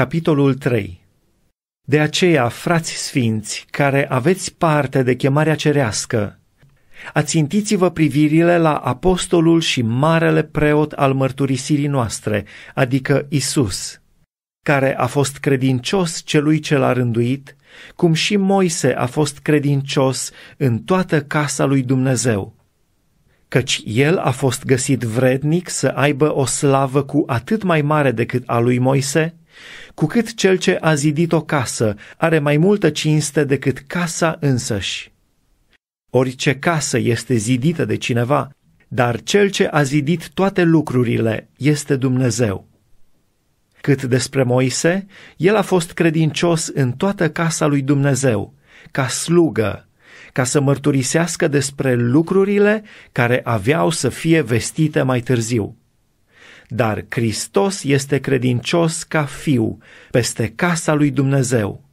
Capitolul 3 De aceea, frați sfinți, care aveți parte de chemarea cerească, ațintiți-vă privirile la apostolul și marele preot al mărturisirii noastre, adică Isus, care a fost credincios celui ce l-a rânduit, cum și Moise a fost credincios în toată casa lui Dumnezeu căci el a fost găsit vrednic să aibă o slavă cu atât mai mare decât a lui Moise, cu cât cel ce a zidit o casă are mai multă cinste decât casa însăși. Orice casă este zidită de cineva, dar cel ce a zidit toate lucrurile este Dumnezeu. Cât despre Moise, el a fost credincios în toată casa lui Dumnezeu, ca slugă, ca să mărturisească despre lucrurile care aveau să fie vestite mai târziu dar Hristos este credincios ca fiu peste casa lui Dumnezeu.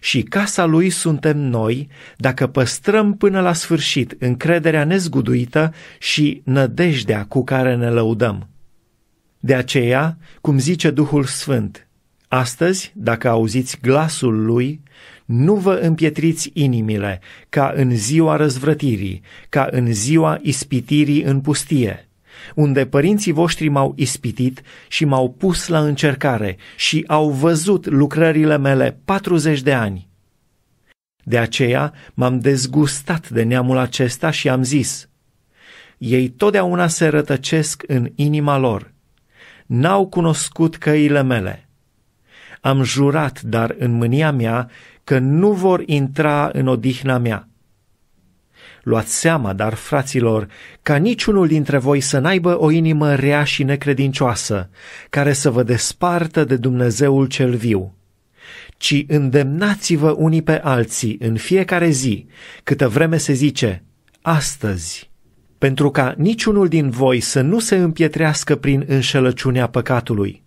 Și casa lui suntem noi dacă păstrăm până la sfârșit încrederea nezguduită și nădejdea cu care ne lăudăm. De aceea, cum zice Duhul Sfânt, astăzi, dacă auziți glasul lui, nu vă împietriți inimile ca în ziua răzvrătirii, ca în ziua ispitirii în pustie – unde părinții voștri m-au ispitit și m-au pus la încercare și au văzut lucrările mele 40 de ani. De aceea m-am dezgustat de neamul acesta și am zis, ei totdeauna se rătăcesc în inima lor, n-au cunoscut căile mele. Am jurat, dar în mânia mea, că nu vor intra în odihna mea Luați seama, dar, fraților, ca niciunul dintre voi să n-aibă o inimă rea și necredincioasă, care să vă despartă de Dumnezeul cel viu, ci îndemnați-vă unii pe alții în fiecare zi, câtă vreme se zice, astăzi, pentru ca niciunul din voi să nu se împietrească prin înșelăciunea păcatului.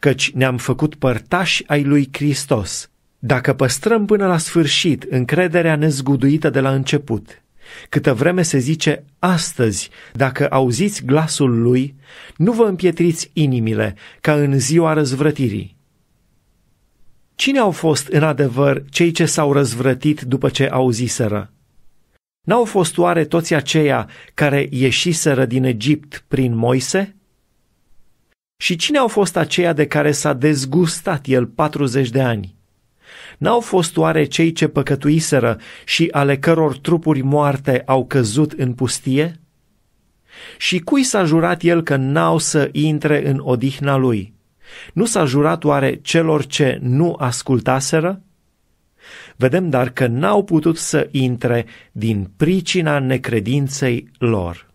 Căci ne-am făcut părtași ai lui Hristos, dacă păstrăm până la sfârșit încrederea nezguduită de la început. Câtă vreme se zice astăzi, dacă auziți glasul lui, nu vă împietriți inimile ca în ziua răzvrătirii. Cine au fost în adevăr cei ce s-au răzvrătit după ce auziseră? N-au fost oare toți aceia care ieșiseră din Egipt prin Moise? Și cine au fost aceia de care s-a dezgustat el 40 de ani? N-au fost oare cei ce păcătuiseră și ale căror trupuri moarte au căzut în pustie? Și cui s-a jurat el că n-au să intre în odihna lui? Nu s-a jurat oare celor ce nu ascultaseră? Vedem dar că n-au putut să intre din pricina necredinței lor.